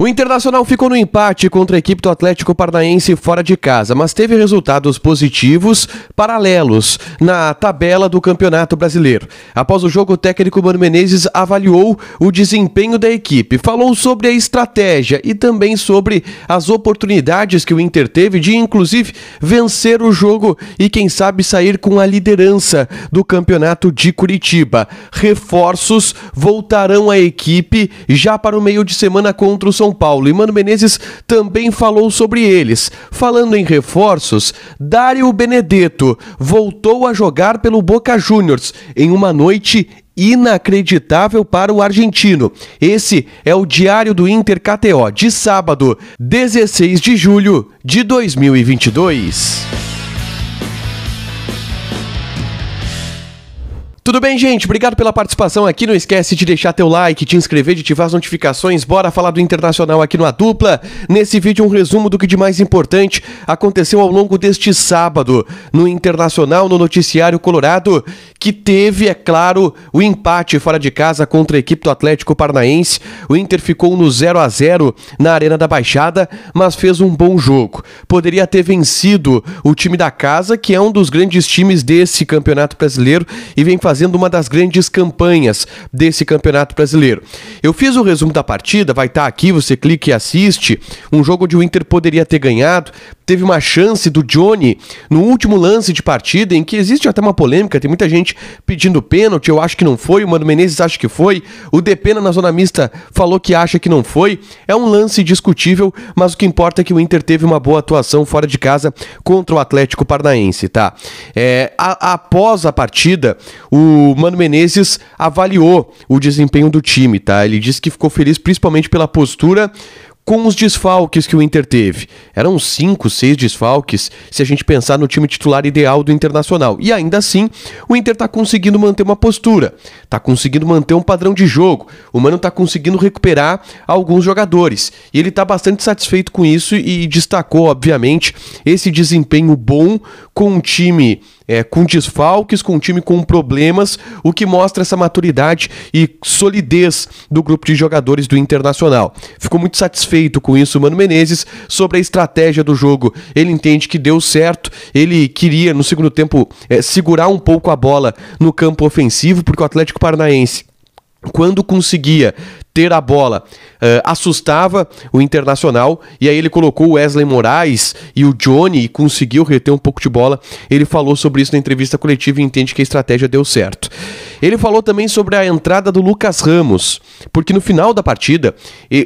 O Internacional ficou no empate contra a equipe do Atlético Paranaense fora de casa, mas teve resultados positivos paralelos na tabela do Campeonato Brasileiro. Após o jogo, o técnico Mano Menezes avaliou o desempenho da equipe, falou sobre a estratégia e também sobre as oportunidades que o Inter teve de, inclusive, vencer o jogo e, quem sabe, sair com a liderança do Campeonato de Curitiba. Reforços voltarão à equipe já para o meio de semana contra o São são Paulo e Mano Menezes também falou sobre eles. Falando em reforços, Dário Benedetto voltou a jogar pelo Boca Juniors em uma noite inacreditável para o argentino. Esse é o Diário do Inter KTO de sábado, 16 de julho de 2022. Tudo bem, gente? Obrigado pela participação aqui. Não esquece de deixar teu like, te inscrever, de ativar as notificações. Bora falar do Internacional aqui no A Dupla. Nesse vídeo, um resumo do que de mais importante aconteceu ao longo deste sábado no Internacional, no Noticiário Colorado, que teve, é claro, o empate fora de casa contra a equipe do Atlético Paranaense. O Inter ficou no 0 a 0 na Arena da Baixada, mas fez um bom jogo. Poderia ter vencido o time da casa, que é um dos grandes times desse Campeonato Brasileiro e vem fazendo uma das grandes campanhas desse Campeonato Brasileiro. Eu fiz o resumo da partida, vai estar tá aqui, você clica e assiste. Um jogo de o Inter poderia ter ganhado, teve uma chance do Johnny no último lance de partida, em que existe até uma polêmica, tem muita gente gente pedindo pênalti, eu acho que não foi, o Mano Menezes acha que foi, o Depena na zona mista falou que acha que não foi. É um lance discutível, mas o que importa é que o Inter teve uma boa atuação fora de casa contra o Atlético Paranaense, tá? É, a, após a partida, o Mano Menezes avaliou o desempenho do time, tá? Ele disse que ficou feliz principalmente pela postura com os desfalques que o Inter teve. Eram cinco, seis desfalques se a gente pensar no time titular ideal do Internacional. E ainda assim, o Inter está conseguindo manter uma postura, está conseguindo manter um padrão de jogo. O Mano está conseguindo recuperar alguns jogadores. E ele está bastante satisfeito com isso e destacou, obviamente, esse desempenho bom com um time é, com desfalques, com um time com problemas, o que mostra essa maturidade e solidez do grupo de jogadores do Internacional. Ficou muito satisfeito com isso o Mano Menezes sobre a estratégia do jogo. Ele entende que deu certo, ele queria no segundo tempo é, segurar um pouco a bola no campo ofensivo, porque o Atlético Paranaense quando conseguia ter a bola, uh, assustava o Internacional, e aí ele colocou o Wesley Moraes e o Johnny e conseguiu reter um pouco de bola. Ele falou sobre isso na entrevista coletiva e entende que a estratégia deu certo. Ele falou também sobre a entrada do Lucas Ramos, porque no final da partida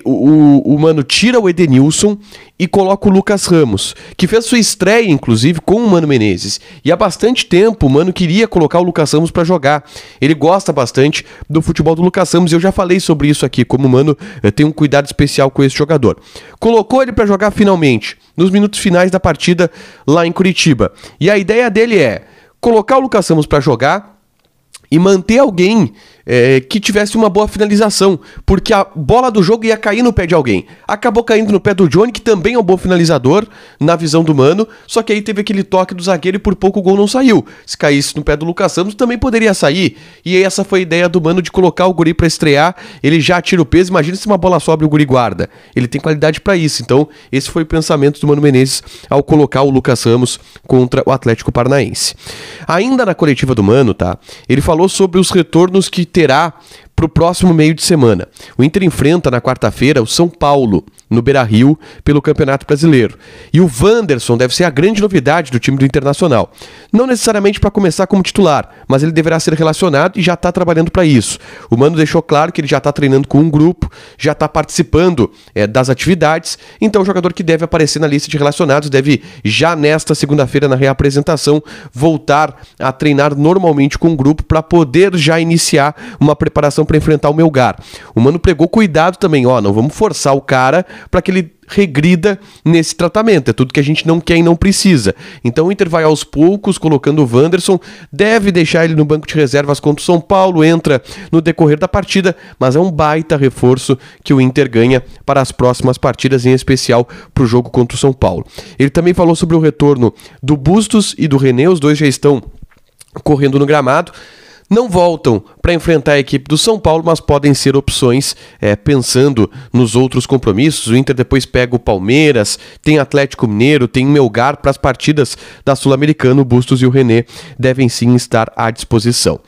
o, o, o Mano tira o Edenilson e coloca o Lucas Ramos, que fez sua estreia, inclusive, com o Mano Menezes. E há bastante tempo o Mano queria colocar o Lucas Ramos para jogar. Ele gosta bastante do futebol do Lucas Ramos, e eu já falei sobre isso aqui, como o Mano eh, tem um cuidado especial com esse jogador. Colocou ele para jogar finalmente, nos minutos finais da partida lá em Curitiba. E a ideia dele é colocar o Lucas Ramos para jogar e manter alguém é, que tivesse uma boa finalização, porque a bola do jogo ia cair no pé de alguém. Acabou caindo no pé do Johnny, que também é um bom finalizador, na visão do mano, só que aí teve aquele toque do zagueiro e por pouco o gol não saiu. Se caísse no pé do Lucas Santos, também poderia sair. E aí essa foi a ideia do mano de colocar o guri para estrear, ele já tira o peso, imagina se uma bola sobe o guri guarda. Ele tem qualidade para isso, então esse foi o pensamento do Mano Menezes ao colocar o Lucas Ramos contra o Atlético Paranaense. Ainda na coletiva do Mano, tá? Ele falou sobre os retornos que terá para o próximo meio de semana. O Inter enfrenta na quarta-feira o São Paulo, no Beira Rio, pelo Campeonato Brasileiro. E o Wanderson deve ser a grande novidade do time do Internacional. Não necessariamente para começar como titular, mas ele deverá ser relacionado e já está trabalhando para isso. O Mano deixou claro que ele já está treinando com um grupo, já está participando é, das atividades, então o jogador que deve aparecer na lista de relacionados deve, já nesta segunda-feira, na reapresentação, voltar a treinar normalmente com o um grupo para poder já iniciar uma preparação para enfrentar o Melgar. O Mano pregou cuidado também, ó, não vamos forçar o cara para que ele regrida nesse tratamento. É tudo que a gente não quer e não precisa. Então o Inter vai aos poucos colocando o Wanderson, deve deixar ele no banco de reservas contra o São Paulo, entra no decorrer da partida, mas é um baita reforço que o Inter ganha para as próximas partidas, em especial para o jogo contra o São Paulo. Ele também falou sobre o retorno do Bustos e do René, os dois já estão correndo no gramado não voltam para enfrentar a equipe do São Paulo, mas podem ser opções é, pensando nos outros compromissos. O Inter depois pega o Palmeiras, tem Atlético Mineiro, tem Melgar para as partidas da Sul-Americana. O Bustos e o René devem sim estar à disposição.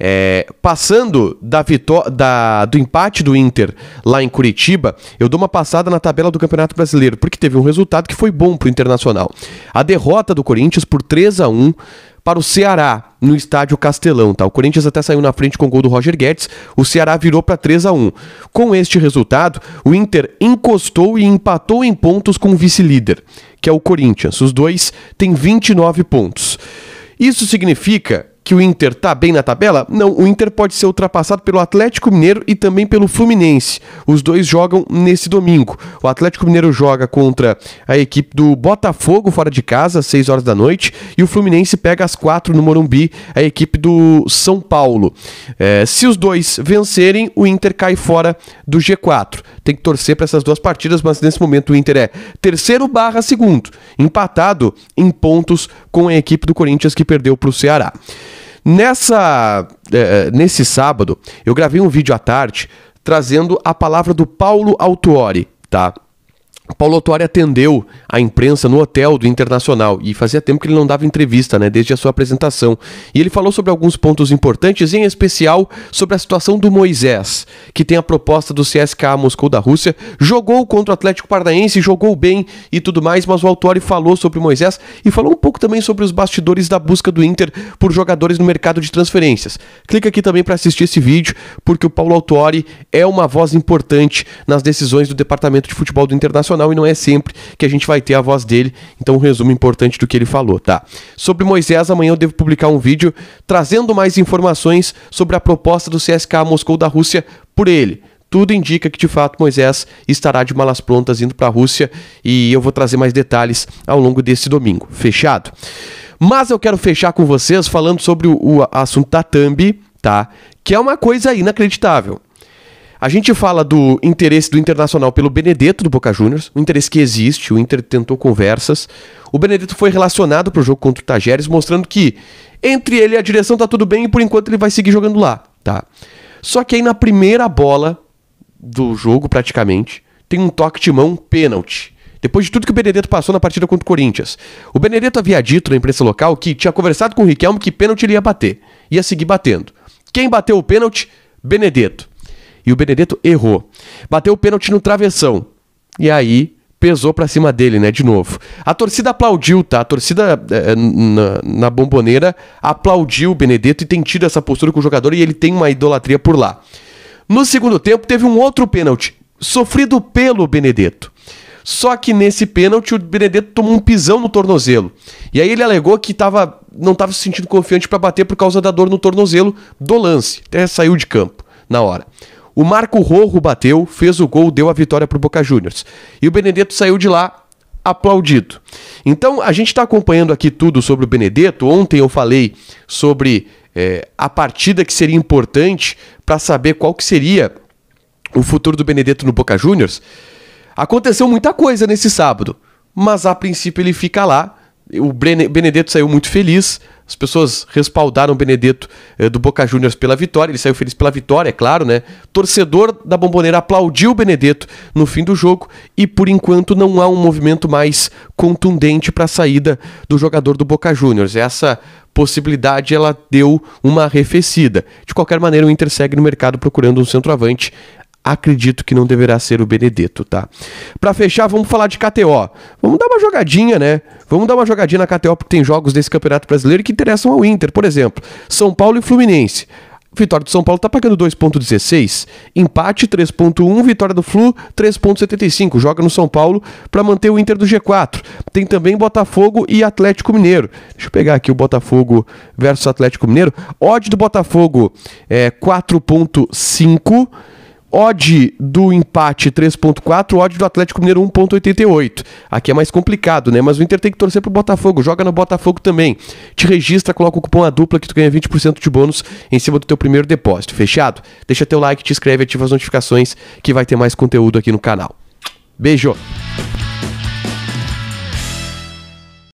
É, passando da da, do empate do Inter lá em Curitiba, eu dou uma passada na tabela do Campeonato Brasileiro, porque teve um resultado que foi bom para o Internacional. A derrota do Corinthians por 3 a 1 para o Ceará no estádio Castelão, tá? O Corinthians até saiu na frente com o gol do Roger Guedes, o Ceará virou para 3 a 1. Com este resultado, o Inter encostou e empatou em pontos com o vice-líder, que é o Corinthians. Os dois têm 29 pontos. Isso significa que o Inter está bem na tabela? Não, o Inter pode ser ultrapassado pelo Atlético Mineiro e também pelo Fluminense. Os dois jogam nesse domingo. O Atlético Mineiro joga contra a equipe do Botafogo fora de casa, às 6 horas da noite, e o Fluminense pega às 4 no Morumbi, a equipe do São Paulo. É, se os dois vencerem, o Inter cai fora do G4. Tem que torcer para essas duas partidas, mas nesse momento o Inter é terceiro barra segundo, empatado em pontos com a equipe do Corinthians que perdeu para o Ceará. Nessa, é, é, nesse sábado, eu gravei um vídeo à tarde trazendo a palavra do Paulo Autuori, tá? Paulo Autuari atendeu a imprensa no hotel do Internacional e fazia tempo que ele não dava entrevista, né, desde a sua apresentação. E ele falou sobre alguns pontos importantes, em especial sobre a situação do Moisés, que tem a proposta do CSKA Moscou da Rússia, jogou contra o Atlético Paranaense, jogou bem e tudo mais, mas o Autuari falou sobre o Moisés e falou um pouco também sobre os bastidores da busca do Inter por jogadores no mercado de transferências. Clica aqui também para assistir esse vídeo, porque o Paulo Autuari é uma voz importante nas decisões do Departamento de Futebol do Internacional profissional e não é sempre que a gente vai ter a voz dele. Então, um resumo importante do que ele falou, tá? Sobre Moisés, amanhã eu devo publicar um vídeo trazendo mais informações sobre a proposta do CSKA Moscou da Rússia por ele tudo indica que de fato Moisés estará de malas prontas indo para a Rússia e eu vou trazer mais detalhes ao longo desse domingo. Fechado? Mas eu quero fechar com vocês falando sobre o, o assunto da Thumb, tá? Que é uma coisa inacreditável. A gente fala do interesse do Internacional pelo Benedetto do Boca Juniors, um interesse que existe, o Inter tentou conversas. O Benedetto foi relacionado para o jogo contra o Tajeres, mostrando que entre ele e a direção tá tudo bem e por enquanto ele vai seguir jogando lá, tá? Só que aí na primeira bola do jogo, praticamente, tem um toque de mão pênalti. Depois de tudo que o Benedetto passou na partida contra o Corinthians. O Benedetto havia dito na imprensa local que tinha conversado com o Riquelme que pênalti ele ia bater. Ia seguir batendo. Quem bateu o pênalti? Benedetto. E o Benedetto errou. Bateu o pênalti no travessão. E aí pesou para cima dele, né, de novo. A torcida aplaudiu, tá? A torcida é, na, na bomboneira aplaudiu o Benedetto e tem tido essa postura com o jogador e ele tem uma idolatria por lá. No segundo tempo teve um outro pênalti, sofrido pelo Benedetto. Só que nesse pênalti o Benedetto tomou um pisão no tornozelo. E aí ele alegou que tava, não estava se sentindo confiante para bater por causa da dor no tornozelo do lance. Até saiu de campo na hora. O Marco Rojo bateu, fez o gol, deu a vitória para o Boca Juniors. E o Benedetto saiu de lá aplaudido. Então a gente está acompanhando aqui tudo sobre o Benedetto. Ontem eu falei sobre é, a partida que seria importante para saber qual que seria o futuro do Benedetto no Boca Juniors. Aconteceu muita coisa nesse sábado, mas a princípio ele fica lá. O Benedetto saiu muito feliz, as pessoas respaldaram o Benedetto eh, do Boca Juniors pela vitória, ele saiu feliz pela vitória, é claro, né? Torcedor da Bomboneira aplaudiu o Benedetto no fim do jogo e por enquanto não há um movimento mais contundente para a saída do jogador do Boca Juniors. Essa possibilidade ela deu uma arrefecida. De qualquer maneira, o Inter segue no mercado procurando um centroavante acredito que não deverá ser o Benedetto, tá? Para fechar, vamos falar de KTO. Vamos dar uma jogadinha, né? Vamos dar uma jogadinha na KTO porque tem jogos desse Campeonato Brasileiro que interessam ao Inter, por exemplo, São Paulo e Fluminense. Vitória do São Paulo tá pagando 2.16, empate 3.1, vitória do Flu 3.75. Joga no São Paulo para manter o Inter do G4. Tem também Botafogo e Atlético Mineiro. Deixa eu pegar aqui o Botafogo versus Atlético Mineiro. Odd do Botafogo é 4.5 Odd do empate 3.4, odd do Atlético Mineiro 1.88. Aqui é mais complicado, né? Mas o Inter tem que torcer pro Botafogo, joga no Botafogo também. Te registra, coloca o cupom a dupla que tu ganha 20% de bônus em cima do teu primeiro depósito. Fechado? Deixa teu like, te inscreve, ativa as notificações que vai ter mais conteúdo aqui no canal. Beijo.